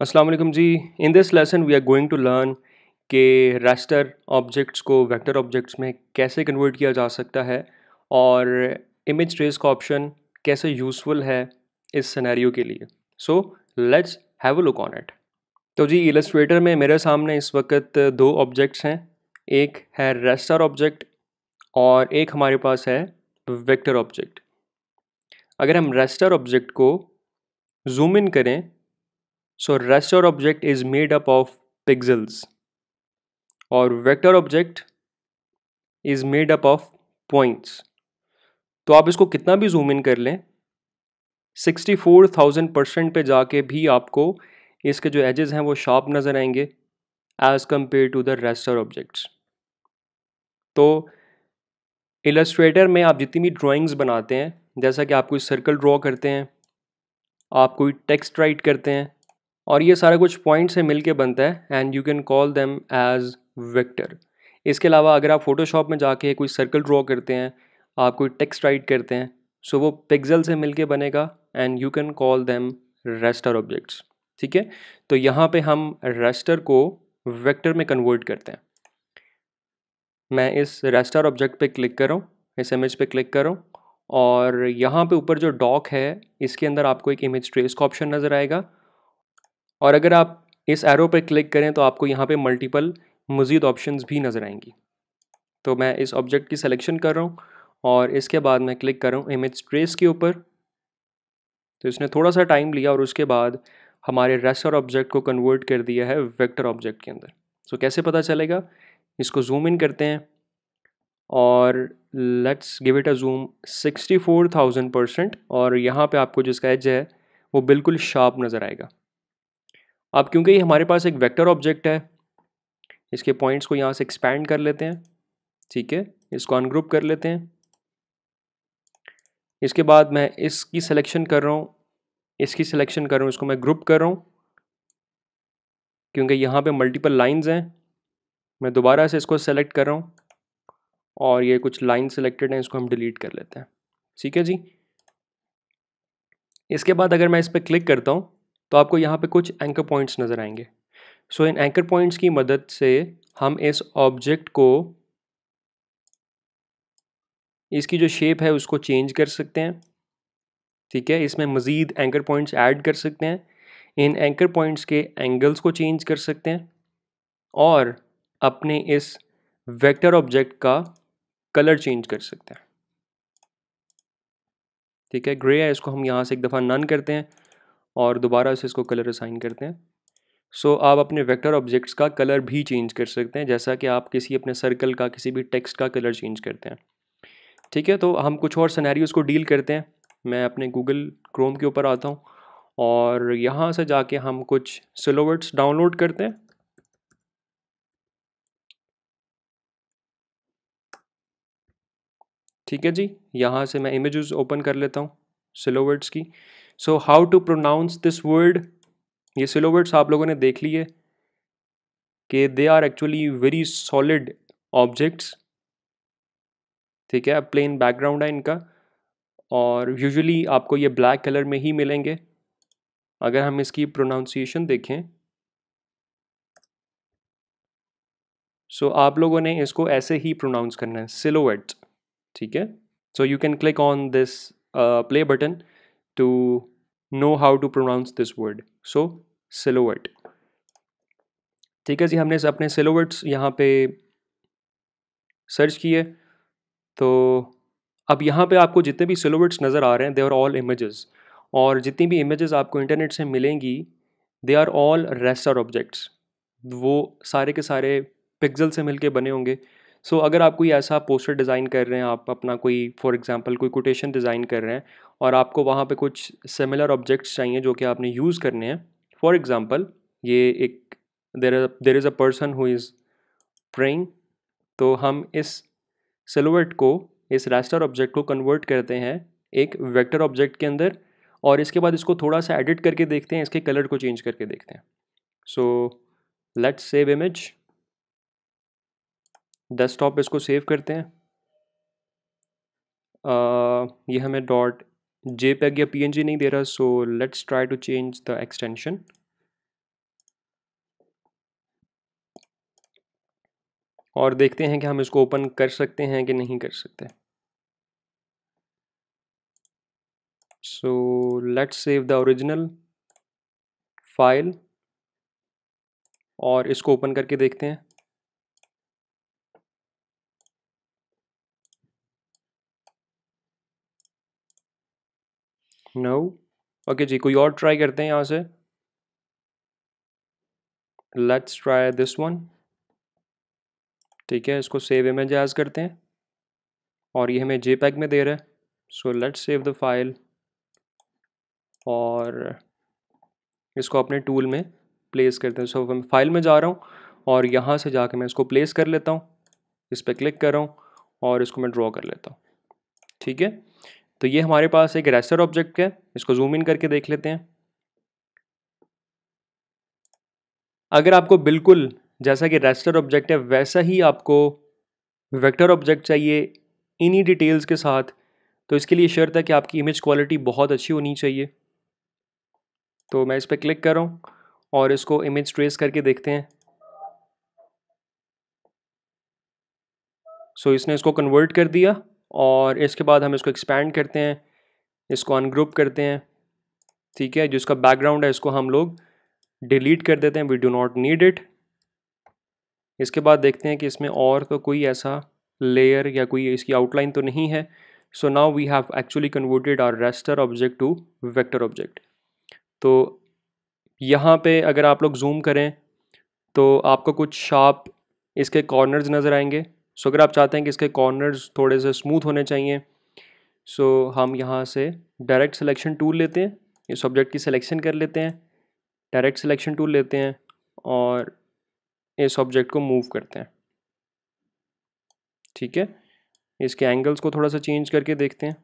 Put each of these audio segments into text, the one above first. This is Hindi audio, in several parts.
Aslam ji in this lesson we are going to learn के रेस्टर ऑब्जेक्ट्स को वेक्टर ऑब्जेक्ट्स में कैसे कन्वर्ट किया जा सकता है और इमेज ट्रेस का ऑप्शन कैसे यूज़फुल है इस सिनेरियो के लिए so let's have a look on it तो जी इलस्ट्रेटर में मेरे सामने इस वक्त दो ऑब्जेक्ट्स हैं एक है रेस्टर ऑब्जेक्ट और एक हमारे पास है वेक्टर ऑब्जेक्ट अगर हम रेस्टर ऑब्जेक्ट को जूम इन करें so raster object is made up of pixels और vector object is made up of points तो आप इसको कितना भी जूम इन कर लें सिक्सटी फोर थाउजेंड परसेंट पर जाके भी आपको इसके जो एजेस हैं वो शार्प नज़र आएंगे as compare to the raster objects तो इलस्ट्रेटर में आप जितनी भी ड्राइंग्स बनाते हैं जैसा कि आप कोई सर्कल ड्रॉ करते हैं आप कोई टेक्स्ट राइट करते हैं और ये सारा कुछ पॉइंट से मिल के बनता है and you can call them as vector इसके अलावा अगर आप फोटोशॉप में जाके कोई सर्कल ड्रॉ करते हैं आप कोई टेक्स्ट राइट करते हैं सो so वो पिक्सल से मिलके बनेगा and you can call them raster objects ठीक है तो यहाँ पे हम रेस्टर को वेक्टर में कन्वर्ट करते हैं मैं इस रेस्टर ऑब्जेक्ट पे क्लिक करूँ इस इमेज पे क्लिक करूँ और यहाँ पे ऊपर जो डॉक है इसके अंदर आपको एक इमेज ट्रेस का ऑप्शन नज़र आएगा और अगर आप इस एरो पर क्लिक करें तो आपको यहाँ पे मल्टीपल मज़ीद ऑप्शन भी नज़र आएंगी तो मैं इस ऑब्जेक्ट की सिलेक्शन कर रहा हूँ और इसके बाद मैं क्लिक कर रहा हूँ इमेज ट्रेस के ऊपर तो इसने थोड़ा सा टाइम लिया और उसके बाद हमारे रेसर ऑब्जेक्ट को कन्वर्ट कर दिया है वेक्टर ऑब्जेक्ट के अंदर सो so, कैसे पता चलेगा इसको जूम इन करते हैं और let's give it a zoom sixty four thousand percent और यहाँ पे आपको जिसका एज है वो बिल्कुल शार्प नज़र आएगा अब क्योंकि ये हमारे पास एक वेक्टर ऑब्जेक्ट है इसके पॉइंट्स को यहाँ से एक्सपैंड कर लेते हैं ठीक है इसको अनग्रुप कर लेते हैं इसके बाद मैं इसकी सिलेक्शन कर रहा हूँ इसकी सिलेक्शन कर रहा हूँ इसको मैं ग्रुप कर रहा हूँ क्योंकि यहाँ पे मल्टीपल लाइंस हैं मैं दोबारा से इसको सेलेक्ट कर रहा हूँ और ये कुछ लाइन सेलेक्टेड हैं इसको हम डिलीट कर लेते हैं ठीक है जी इसके बाद अगर मैं इस पर क्लिक करता हूँ तो आपको यहाँ पे कुछ एंकर पॉइंट्स नज़र आएंगे सो so, इन एंकर पॉइंट्स की मदद से हम इस ऑब्जेक्ट को इसकी जो शेप है उसको चेंज कर सकते हैं ठीक है इसमें मज़ीद एंकर पॉइंट्स ऐड कर सकते हैं इन एंकर पॉइंट्स के एंगल्स को चेंज कर सकते हैं और अपने इस वेक्टर ऑब्जेक्ट का कलर चेंज कर सकते हैं ठीक है ग्रे है इसको हम यहाँ से एक दफ़ा नन करते हैं और दोबारा से इसको कलर असाइन करते हैं सो so, आप अपने वेक्टर ऑब्जेक्ट्स का कलर भी चेंज कर सकते हैं जैसा कि आप किसी अपने सर्कल का किसी भी टेक्स्ट का कलर चेंज करते हैं ठीक है तो हम कुछ और सनेरियोज़ को डील करते हैं मैं अपने गूगल क्रोम के ऊपर आता हूँ और यहाँ से जाके हम कुछ स्लोवर्ड्स डाउनलोड करते हैं ठीक है जी यहाँ से मैं इमेजेस ओपन कर लेता हूँ स्लोवर्ड्स की so how to pronounce this word ये स्लो वर्ड्स आप लोगों ने देख लिए कि they are actually very solid objects ठीक है प्लेन बैकग्राउंड है इनका और यूजुअली आपको ये ब्लैक कलर में ही मिलेंगे अगर हम इसकी प्रोनाउंसिएशन देखें सो so, आप लोगों ने इसको ऐसे ही प्रोनाउंस करना है सिलोवेट ठीक है so you can click on this play button to know how to pronounce this word so silhouette ठीक है जी हमने अपने सिलोवेट्स यहाँ पे सर्च किए तो अब यहाँ पे आपको जितने भी सिलोवेट्स नज़र आ रहे हैं दे आर ऑल इमेजेस और जितनी भी इमेजेस आपको इंटरनेट से मिलेंगी they are all raster objects वो सारे के सारे पिक्सल से मिलके बने होंगे सो so, अगर आप कोई ऐसा पोस्टर डिज़ाइन कर रहे हैं आप अपना कोई फॉर एग्ज़ाम्पल कोई कोटेशन डिज़ाइन कर रहे हैं और आपको वहाँ पे कुछ सिमिलर ऑब्जेक्ट्स चाहिए जो कि आपने यूज़ करने हैं फॉर एग्ज़ाम्पल ये एक there there is a person who is praying तो हम इस सिलोवेट को इस रेस्टर ऑब्जेक्ट को कन्वर्ट करते हैं एक वैक्टर ऑब्जेक्ट के अंदर और इसके बाद इसको थोड़ा सा एडिट करके देखते हैं इसके कलर को चेंज करके देखते हैं so let's save image desktop पे इसको सेव करते हैं आ, ये हमें डॉट जे या पी नहीं दे रहा so let's try to change the extension और देखते हैं कि हम इसको ओपन कर सकते हैं कि नहीं कर सकते so let's save the original file और इसको ओपन करके देखते हैं नो ओके जी कोई और ट्राई करते हैं यहाँ से लेट्स ट्राई दिस वन ठीक है इसको सेव इमेज एज करते हैं और ये हमें जे में दे रहा है so let's save the file और इसको अपने टूल में प्लेस करते हैं सो so, मैं फाइल में जा रहा हूँ और यहाँ से जाके मैं इसको प्लेस कर लेता हूँ इस पर क्लिक कर रहा हूँ और इसको मैं ड्रॉ कर लेता हूँ ठीक है तो ये हमारे पास एक रेस्टर ऑब्जेक्ट है इसको जूम इन करके देख लेते हैं अगर आपको बिल्कुल जैसा कि रेस्टर ऑब्जेक्ट है वैसा ही आपको वेक्टर ऑब्जेक्ट चाहिए इन्हीं डिटेल्स के साथ तो इसके लिए शर्त है कि आपकी इमेज क्वालिटी बहुत अच्छी होनी चाहिए तो मैं इस पर क्लिक कर रहा हूँ और इसको इमेज ट्रेस करके देखते हैं सो so, इसने इसको कन्वर्ट कर दिया और इसके बाद हम इसको एक्सपैंड करते हैं इसको अनग्रुप करते हैं ठीक है जो इसका बैकग्राउंड है इसको हम लोग डिलीट कर देते हैं we do not need it इसके बाद देखते हैं कि इसमें और तो कोई ऐसा लेयर या कोई इसकी आउटलाइन तो नहीं है so now we have actually converted our raster object to vector object तो यहाँ पे अगर आप लोग जूम करें तो आपको कुछ शार्प इसके कॉर्नर्स नज़र आएंगे सो अगर आप चाहते हैं कि इसके कॉर्नर्स थोड़े से स्मूथ होने चाहिए सो so, हम यहाँ से डायरेक्ट सिलेक्शन टूल लेते हैं ये सब्जेक्ट की सिलेक्शन कर लेते हैं डायरेक्ट सिलेक्शन टूल लेते हैं और इस ऑब्जेक्ट को मूव करते हैं ठीक है इसके एंगल्स को थोड़ा सा चेंज करके देखते हैं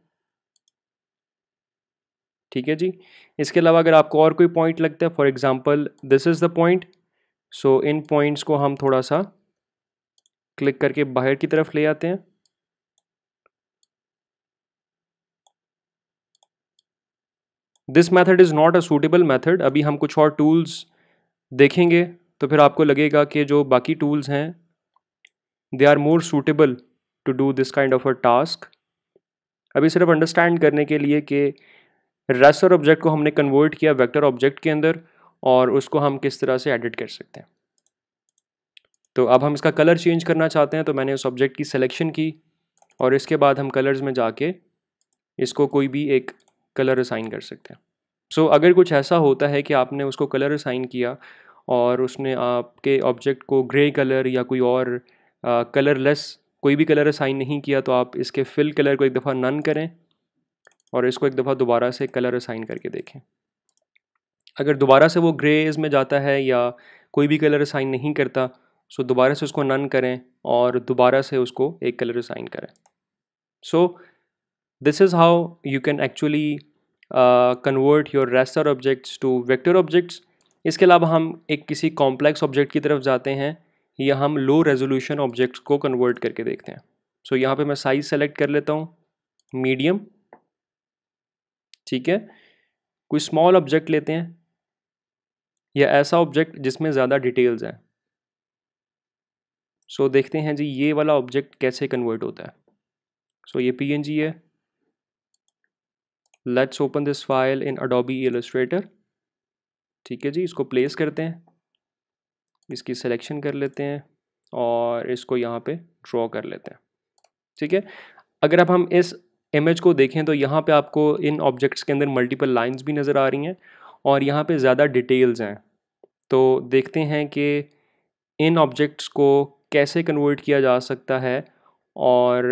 ठीक है जी इसके अलावा अगर आपको और कोई पॉइंट लगता है for example this is the point so इन पॉइंट्स को हम थोड़ा सा क्लिक करके बाहर की तरफ ले आते हैं this method is not a suitable method अभी हम कुछ और टूल्स देखेंगे तो फिर आपको लगेगा कि जो बाकी टूल्स हैं they are more suitable to do this kind of a task अभी सिर्फ अंडरस्टैंड करने के लिए कि रेसर ऑब्जेक्ट को हमने कन्वर्ट किया वेक्टर ऑब्जेक्ट के अंदर और उसको हम किस तरह से एडिट कर सकते हैं तो अब हम इसका कलर चेंज करना चाहते हैं तो मैंने उस ऑब्जेक्ट की सिलेक्शन की और इसके बाद हम कलर्स में जाके इसको कोई भी एक कलर असाइन कर सकते हैं सो so, अगर कुछ ऐसा होता है कि आपने उसको कलर असाइन किया और उसने आपके ऑब्जेक्ट को ग्रे कलर या कोई और कलरलेस कोई भी कलर असाइन नहीं किया तो आप इसके फिल कलर को एक दफ़ा नन करें और इसको एक दफ़ा दोबारा से कलर असाइन करके देखें अगर दोबारा से वो ग्रेज में जाता है या कोई भी कलर असाइन नहीं करता सो so, दोबारा से उसको नन करें और दोबारा से उसको एक कलर असाइन करें so this is how you can actually convert your raster objects to vector objects इसके अलावा हम एक किसी कॉम्प्लेक्स ऑब्जेक्ट की तरफ जाते हैं या हम लो रेजोल्यूशन ऑब्जेक्ट्स को कन्वर्ट करके देखते हैं सो so, यहाँ पे मैं साइज़ सेलेक्ट कर लेता हूँ मीडियम ठीक है कोई स्मॉल ऑब्जेक्ट लेते हैं या ऐसा ऑब्जेक्ट जिसमें ज़्यादा डिटेल्स हैं सो so, देखते हैं जी ये वाला ऑब्जेक्ट कैसे कन्वर्ट होता है सो so, ये पी है let's open this file in Adobe Illustrator ठीक है जी इसको प्लेस करते हैं इसकी सिलेक्शन कर लेते हैं और इसको यहाँ पे ड्रॉ कर लेते हैं ठीक है अगर अब हम इस इमेज को देखें तो यहाँ पे आपको इन ऑब्जेक्ट्स के अंदर मल्टीपल लाइंस भी नज़र आ रही हैं और यहाँ पे ज़्यादा डिटेल्स हैं तो देखते हैं कि इन ऑब्जेक्ट्स को कैसे कन्वर्ट किया जा सकता है और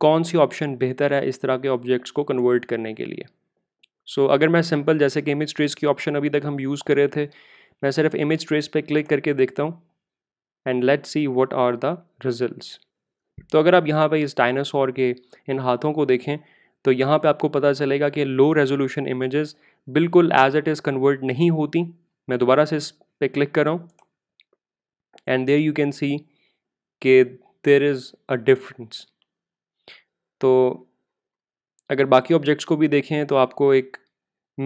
कौन सी ऑप्शन बेहतर है इस तरह के ऑब्जेक्ट्स को कन्वर्ट करने के लिए सो so, अगर मैं सिंपल जैसे कि इमेज ट्रेस की ऑप्शन अभी तक हम यूज़ कर रहे थे मैं सिर्फ इमेज ट्रेस पे क्लिक करके देखता हूँ and let see what are the result तो अगर आप यहाँ पे इस डायनासोर के इन हाथों को देखें तो यहाँ पे आपको पता चलेगा कि लो रेजोल्यूशन इमेजेस बिल्कुल एज इट इज़ कन्वर्ट नहीं होती मैं दोबारा से इस पर क्लिक कर रहा हूँ and there you can see कि देर इज़ अ डिफरेंस तो अगर बाकी ऑब्जेक्ट्स को भी देखें तो आपको एक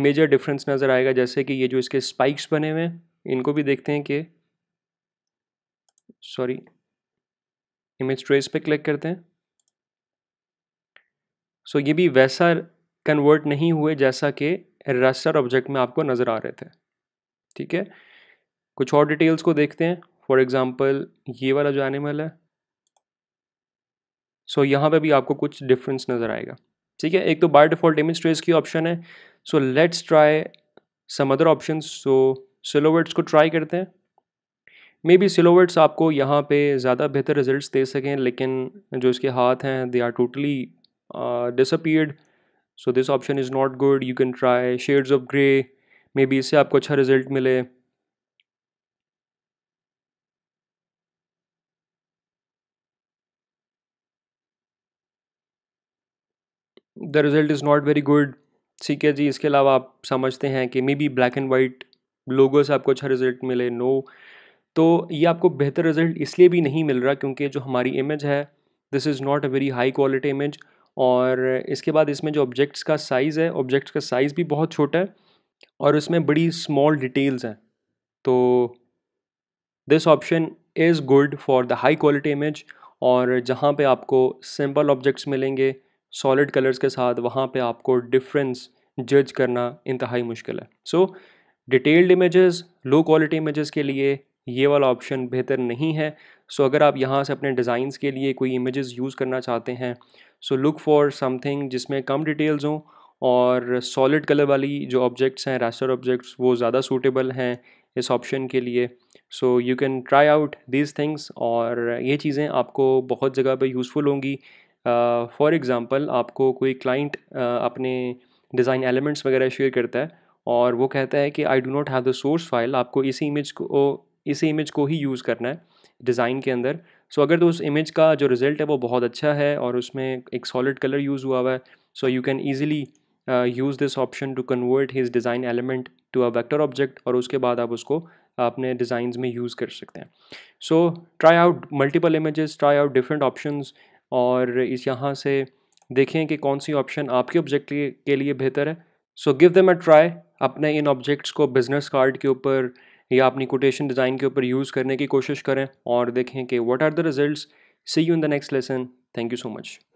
मेजर डिफरेंस नज़र आएगा जैसे कि ये जो इसके स्पाइक्स बने हुए हैं इनको भी देखते हैं कि सॉरी इमेज ट्रेस पे क्लिक करते हैं सो so, ये भी वैसा कन्वर्ट नहीं हुए जैसा कि रस्टर ऑब्जेक्ट में आपको नज़र आ रहे थे ठीक है कुछ और डिटेल्स को देखते हैं फॉर एग्ज़ाम्पल ये वाला जो एनिमल है सो so, यहाँ पे भी आपको कुछ डिफरेंस नज़र आएगा ठीक है एक तो बाय डिफ़ॉल्ट इमेज ट्रेस की ऑप्शन है so let's try some other option so silhouettes को ट्राई करते हैं मे बी सिलोवर्ड्स आपको यहाँ पे ज़्यादा बेहतर रिजल्ट्स दे सकें लेकिन जो इसके हाथ हैं they are totally disappeared so this option is not good you can try shades of grey maybe इससे आपको अच्छा रिजल्ट मिले the result is not very good ठीक है जी इसके अलावा आप समझते हैं कि maybe black and white लोगों से आपको अच्छा रिज़ल्ट मिले नो no. तो ये आपको बेहतर रिज़ल्ट इसलिए भी नहीं मिल रहा क्योंकि जो हमारी इमेज है this is not a very high quality image और इसके बाद इसमें जो ऑब्जेक्ट्स का साइज़ है ऑब्जेक्ट्स का साइज़ भी बहुत छोटा है और इसमें बड़ी स्मॉल डिटेल्स हैं तो this option is good for the high quality image और जहाँ पे आपको सिंपल ऑब्जेक्ट्स मिलेंगे सॉलिड कलर्स के साथ वहाँ पे आपको डिफरेंस जज करना इंतहाई मुश्किल है so detailed images low quality images के लिए ये वाला ऑप्शन बेहतर नहीं है सो so, अगर आप यहाँ से अपने डिज़ाइंस के लिए कोई इमेजेस यूज़ करना चाहते हैं सो लुक फॉर समथिंग जिसमें कम डिटेल्स हों और सॉलिड कलर वाली जो ऑब्जेक्ट्स हैं रेस्टर ऑब्जेक्ट्स वो ज़्यादा सूटेबल हैं इस ऑप्शन के लिए so you can try out these things और ये चीज़ें आपको बहुत जगह पे यूज़फुल होंगी फॉर एग्ज़ाम्पल आपको कोई क्लाइंट अपने डिज़ाइन एलिमेंट्स वगैरह शेयर करता है और वो कहता है कि I do not have the source file आपको इसी इमेज को इसी इमेज को ही यूज़ करना है डिज़ाइन के अंदर सो so, अगर तो उस इमेज का जो रिज़ल्ट है वो बहुत अच्छा है और उसमें एक सॉलिड कलर यूज़ हुआ हुआ है so you can easily use this option to convert his design element to a vector object और उसके बाद आप उसको अपने डिज़ाइन में यूज़ कर सकते हैं so try out multiple images try out different options और इस यहाँ से देखें कि कौन सी ऑप्शन आपके ऑब्जेक्ट के लिए बेहतर है so give them a try अपने इन ऑब्जेक्ट्स को बिजनेस कार्ड के ऊपर या अपनी कोटेशन डिज़ाइन के ऊपर यूज़ करने की कोशिश करें और देखें कि what are the results see you in the next lesson thank you so much